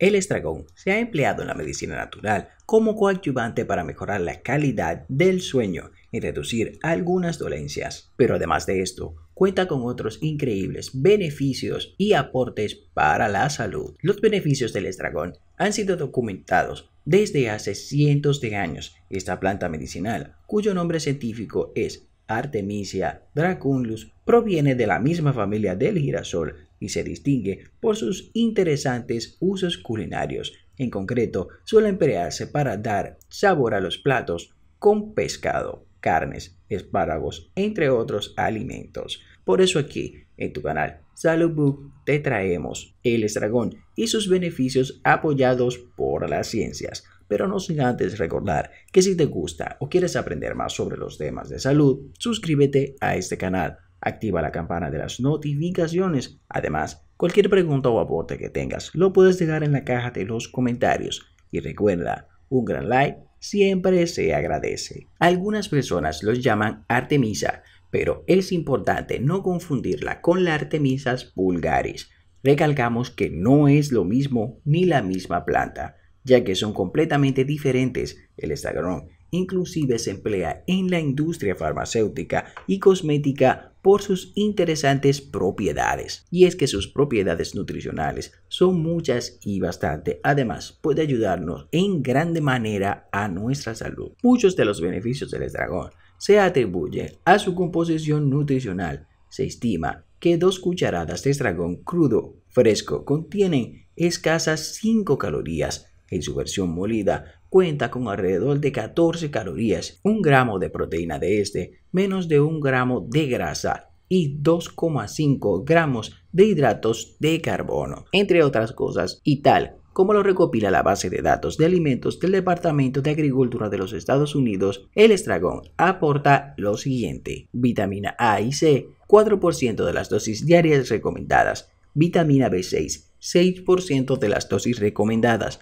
El estragón se ha empleado en la medicina natural como coadyuvante para mejorar la calidad del sueño y reducir algunas dolencias, pero además de esto, cuenta con otros increíbles beneficios y aportes para la salud. Los beneficios del estragón han sido documentados desde hace cientos de años. Esta planta medicinal, cuyo nombre científico es Artemisia dracunlus, proviene de la misma familia del girasol y se distingue por sus interesantes usos culinarios. En concreto, suele emplearse para dar sabor a los platos con pescado, carnes, espárragos, entre otros alimentos. Por eso aquí, en tu canal Salud Book, te traemos el estragón y sus beneficios apoyados por las ciencias. Pero no sin antes recordar que si te gusta o quieres aprender más sobre los temas de salud, suscríbete a este canal Activa la campana de las notificaciones. Además, cualquier pregunta o aporte que tengas lo puedes dejar en la caja de los comentarios. Y recuerda, un gran like siempre se agradece. Algunas personas los llaman Artemisa, pero es importante no confundirla con la Artemisas vulgaris. Recalcamos que no es lo mismo ni la misma planta, ya que son completamente diferentes. El estagrón inclusive se emplea en la industria farmacéutica y cosmética por sus interesantes propiedades. Y es que sus propiedades nutricionales son muchas y bastante. Además, puede ayudarnos en grande manera a nuestra salud. Muchos de los beneficios del estragón se atribuyen a su composición nutricional. Se estima que dos cucharadas de estragón crudo fresco contienen escasas 5 calorías. En su versión molida cuenta con alrededor de 14 calorías, un gramo de proteína de este, menos de un gramo de grasa y 2,5 gramos de hidratos de carbono, entre otras cosas, y tal como lo recopila la base de datos de alimentos del Departamento de Agricultura de los Estados Unidos, el estragón aporta lo siguiente, vitamina A y C, 4% de las dosis diarias recomendadas, vitamina B6, 6% de las dosis recomendadas,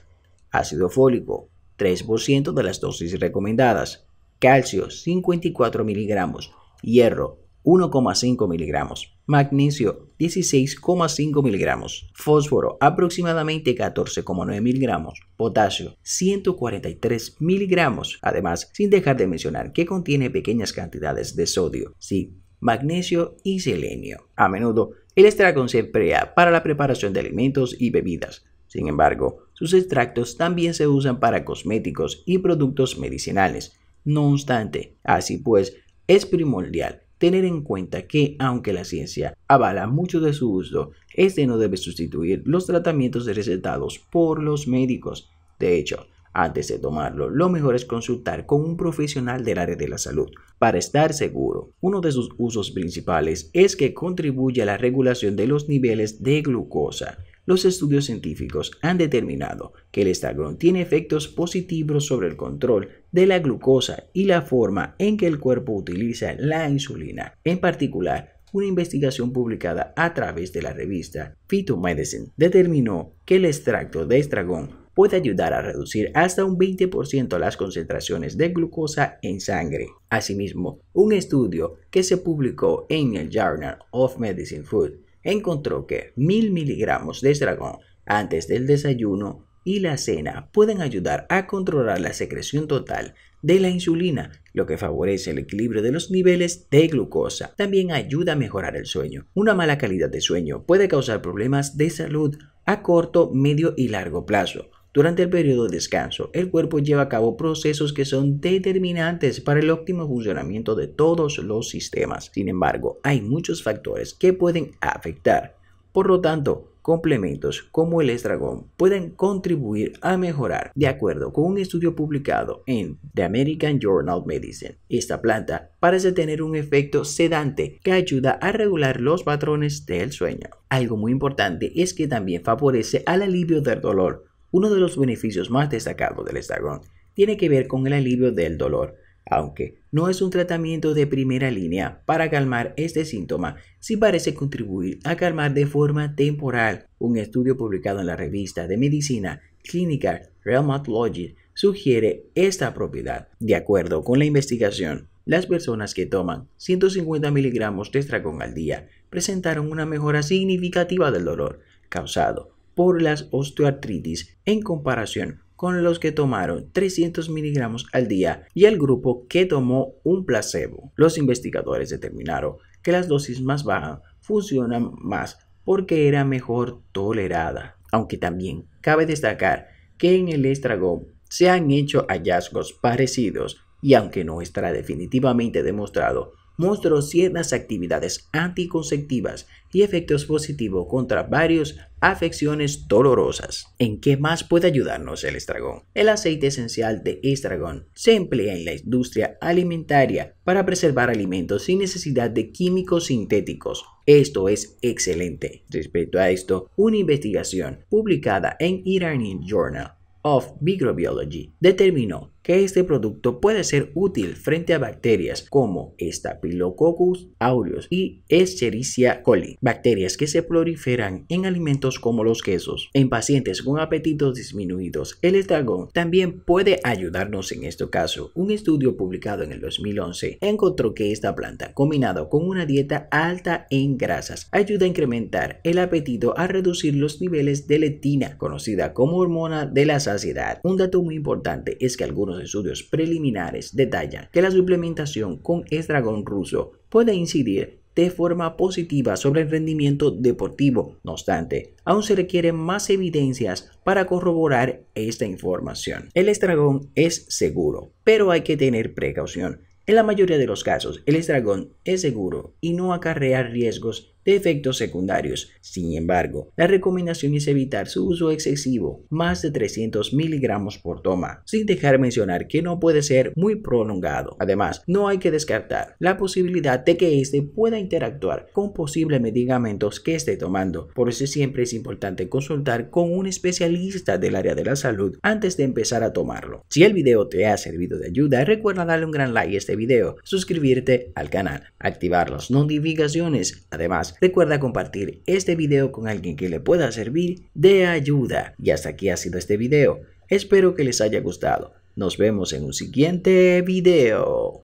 ácido fólico, 3% de las dosis recomendadas, calcio 54 miligramos, hierro 1,5 miligramos, magnesio 16,5 miligramos, fósforo aproximadamente 14,9 miligramos, potasio 143 miligramos, además sin dejar de mencionar que contiene pequeñas cantidades de sodio, sí, magnesio y selenio. A menudo, el estragón se emplea para la preparación de alimentos y bebidas, sin embargo, sus extractos también se usan para cosméticos y productos medicinales. No obstante, así pues, es primordial tener en cuenta que, aunque la ciencia avala mucho de su uso, este no debe sustituir los tratamientos recetados por los médicos. De hecho, antes de tomarlo, lo mejor es consultar con un profesional del área de la salud para estar seguro. Uno de sus usos principales es que contribuye a la regulación de los niveles de glucosa, los estudios científicos han determinado que el estragón tiene efectos positivos sobre el control de la glucosa y la forma en que el cuerpo utiliza la insulina. En particular, una investigación publicada a través de la revista Phytomedicine determinó que el extracto de estragón puede ayudar a reducir hasta un 20% las concentraciones de glucosa en sangre. Asimismo, un estudio que se publicó en el Journal of Medicine Food encontró que 1000 miligramos de estragón antes del desayuno y la cena pueden ayudar a controlar la secreción total de la insulina, lo que favorece el equilibrio de los niveles de glucosa. También ayuda a mejorar el sueño. Una mala calidad de sueño puede causar problemas de salud a corto, medio y largo plazo. Durante el periodo de descanso, el cuerpo lleva a cabo procesos que son determinantes para el óptimo funcionamiento de todos los sistemas. Sin embargo, hay muchos factores que pueden afectar. Por lo tanto, complementos como el estragón pueden contribuir a mejorar. De acuerdo con un estudio publicado en The American Journal of Medicine, esta planta parece tener un efecto sedante que ayuda a regular los patrones del sueño. Algo muy importante es que también favorece al alivio del dolor, uno de los beneficios más destacados del estragón tiene que ver con el alivio del dolor, aunque no es un tratamiento de primera línea para calmar este síntoma, sí parece contribuir a calmar de forma temporal. Un estudio publicado en la revista de medicina clínica Rheumatology sugiere esta propiedad. De acuerdo con la investigación, las personas que toman 150 miligramos de estragón al día presentaron una mejora significativa del dolor causado por las osteoartritis en comparación con los que tomaron 300 miligramos al día y el grupo que tomó un placebo. Los investigadores determinaron que las dosis más bajas funcionan más porque era mejor tolerada. Aunque también cabe destacar que en el estragón se han hecho hallazgos parecidos y aunque no estará definitivamente demostrado mostró ciertas actividades anticonceptivas y efectos positivos contra varias afecciones dolorosas. ¿En qué más puede ayudarnos el estragón? El aceite esencial de estragón se emplea en la industria alimentaria para preservar alimentos sin necesidad de químicos sintéticos. Esto es excelente. Respecto a esto, una investigación publicada en Iranian Journal of Microbiology determinó que este producto puede ser útil frente a bacterias como Staphylococcus aureus y Escherichia coli, bacterias que se proliferan en alimentos como los quesos. En pacientes con apetitos disminuidos, el estragón también puede ayudarnos en este caso. Un estudio publicado en el 2011 encontró que esta planta, combinado con una dieta alta en grasas, ayuda a incrementar el apetito a reducir los niveles de letina, conocida como hormona de la saciedad. Un dato muy importante es que algunos estudios preliminares detallan que la suplementación con estragón ruso puede incidir de forma positiva sobre el rendimiento deportivo. No obstante, aún se requieren más evidencias para corroborar esta información. El estragón es seguro, pero hay que tener precaución. En la mayoría de los casos, el estragón es seguro y no acarrea riesgos efectos secundarios. Sin embargo, la recomendación es evitar su uso excesivo, más de 300 miligramos por toma, sin dejar mencionar que no puede ser muy prolongado. Además, no hay que descartar la posibilidad de que este pueda interactuar con posibles medicamentos que esté tomando. Por eso siempre es importante consultar con un especialista del área de la salud antes de empezar a tomarlo. Si el video te ha servido de ayuda, recuerda darle un gran like a este video, suscribirte al canal, activar las notificaciones. Además, Recuerda compartir este video con alguien que le pueda servir de ayuda. Y hasta aquí ha sido este video. Espero que les haya gustado. Nos vemos en un siguiente video.